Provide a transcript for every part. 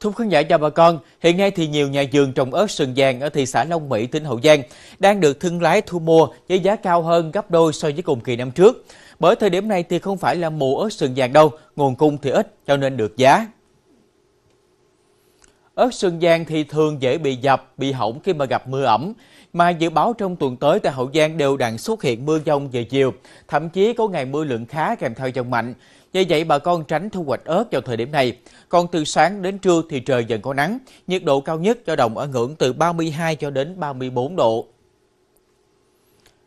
Thưa khán giả chào bà con, hiện nay thì nhiều nhà vườn trồng ớt sừng vàng ở thị xã Long Mỹ, tỉnh Hậu Giang đang được thương lái thu mua với giá cao hơn gấp đôi so với cùng kỳ năm trước. Bởi thời điểm này thì không phải là mùa ớt sừng vàng đâu, nguồn cung thì ít cho nên được giá ớt Sơn Giang thì thường dễ bị dập, bị hỏng khi mà gặp mưa ẩm. Mà dự báo trong tuần tới tại Hậu Giang đều đang xuất hiện mưa dông về chiều, thậm chí có ngày mưa lượng khá kèm theo dông mạnh. Vì vậy bà con tránh thu hoạch ớt vào thời điểm này. Còn từ sáng đến trưa thì trời dần có nắng, nhiệt độ cao nhất cho động ở ngưỡng từ 32 cho đến 34 độ.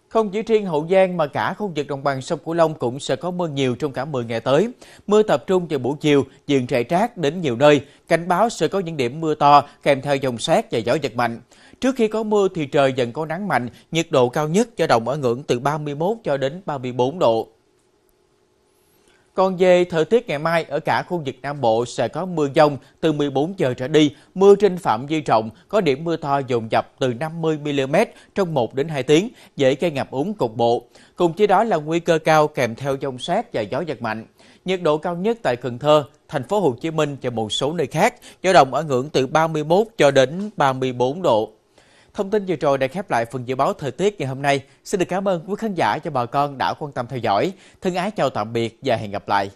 Không chỉ riêng Hậu Giang mà cả khu vực đồng bằng sông Cửu Long cũng sẽ có mưa nhiều trong cả 10 ngày tới. Mưa tập trung từ buổi chiều, diện trải trác đến nhiều nơi. Cảnh báo sẽ có những điểm mưa to kèm theo dòng xét và gió giật mạnh. Trước khi có mưa thì trời dần có nắng mạnh, nhiệt độ cao nhất cho đồng ở ngưỡng từ 31 cho đến 34 độ. Còn về thời tiết ngày mai, ở cả khu vực Nam Bộ sẽ có mưa dông từ 14 giờ trở đi, mưa trên phạm vi rộng, có điểm mưa to dồn dập từ 50mm trong 1 đến 2 tiếng, dễ gây ngập úng cục bộ. Cùng với đó là nguy cơ cao kèm theo dông xét và gió giật mạnh. Nhiệt độ cao nhất tại Cần Thơ, thành phố Hồ Chí Minh và một số nơi khác, dao động ở ngưỡng từ 31 cho đến 34 độ. Thông tin vừa rồi đã khép lại phần dự báo thời tiết ngày hôm nay. Xin được cảm ơn quý khán giả và bà con đã quan tâm theo dõi. Thân ái chào tạm biệt và hẹn gặp lại.